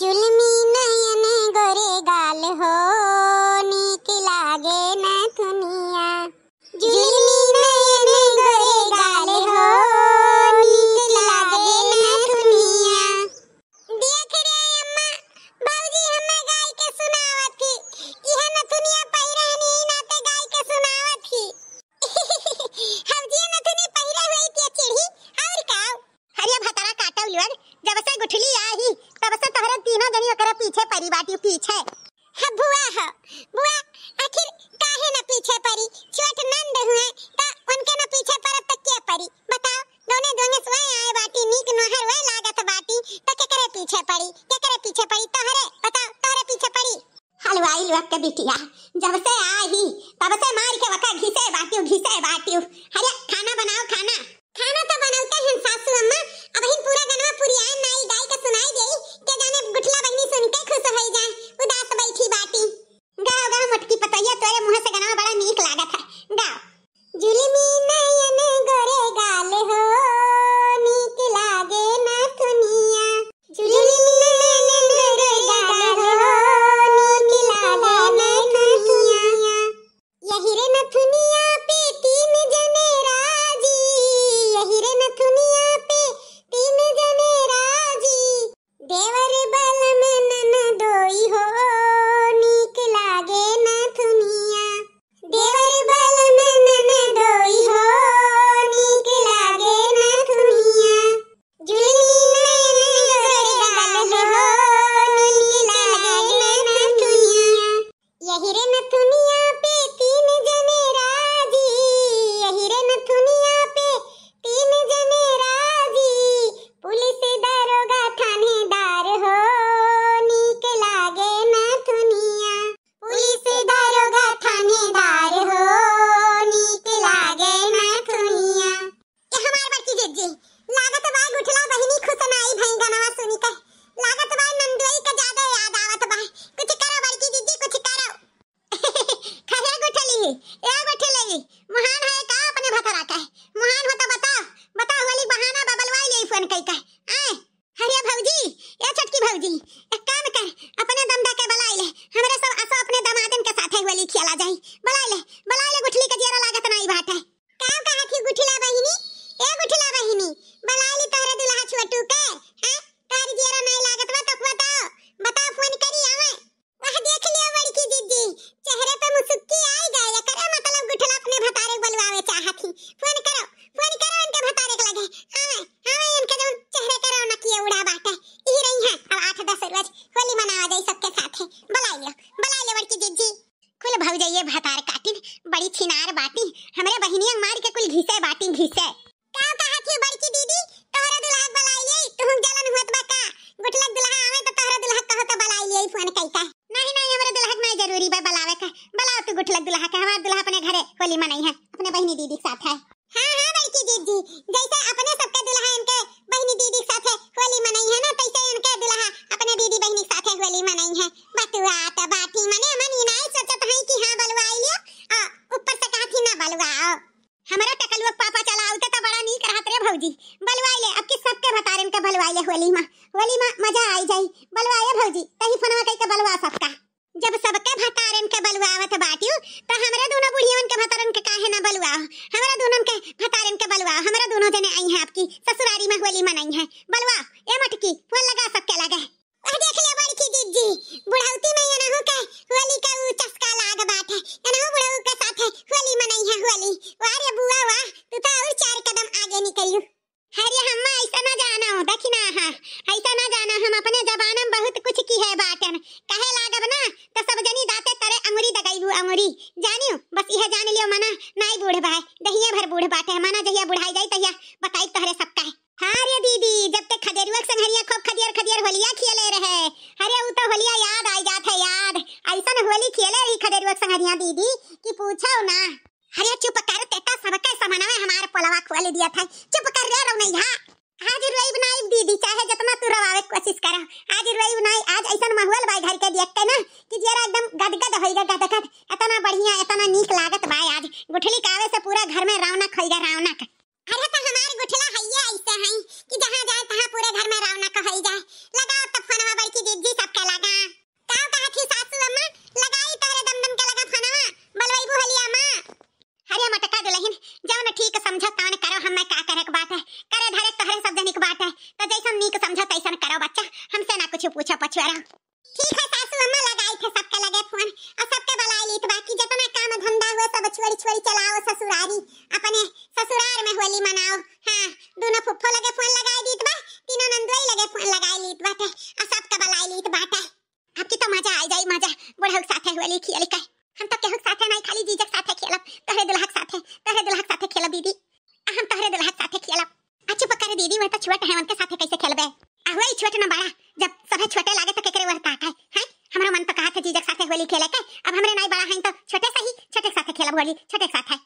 ஜுலுமி आई तहरे पता तहरे पीछे पड़ी हलवाई लुक के बिटिया जब से आई तब से मार के वका घिसे बाटियो घिसे बाटियो हरिया खाना बना Aline, é कुल भग जाइए भतार काटिन बड़ी छिनार बाटी हमरे बहनिया मार के कुल घिसे बाटी घिसे का कहा थी बड़की दीदी तोहरा दुलाग ले तुम जलन होत बा का गुटलक भौजी ले अब के सब के बता रहे इनका बलवाइले होली माँ होली माँ मजा आई जाई बलवाई बलवाया भौजी कहीं फनवा कई के बलवा सबका जब सबके बता रहे इनका बलवावत बाटियो त हरिया चुप कर तेता सबके समानवे हमार पलवा खोल दिया था चुप कर रे रो नहीं हां आज रोइब बनाई दीदी चाहे जितना तू रवावे कोशिश कर आज रोइब बनाई आज ऐसा माहौल भाई घर के देख के ना कि जरा एकदम गदगद होइगा गदगद बुआरी अपने ससुराल में होली मनाओ हाँ दोनों फुफ्फो लगे फोन लगाए दीत बा तीनों नंदोई लगे फोन लगाए लीत बाटे और सब का बलाए लीत बाटे आपकी तो मजा आ जाए मजा साथ है होली खेल के हम तो केहू है नहीं खाली जीजक साथे खेलब तोहरे दुल्हा है तोहरे दुल्हा साथे खेल दीदी हम तोहरे दुल्हा साथे खेलब अच्छे पकड़े दीदी वह तो छोटे हैं उनके साथ कैसे खेलबे आहो ई छोटे ना बड़ा जब सब छोटे लागे तो केकरे वह काट है हैं हमरा मन तो कहा था जीजक साथ होली खेले के अब हमरे नहीं बड़ा हैं तो छोटे सही छोटे साथ खेलब होली छोटे साथ है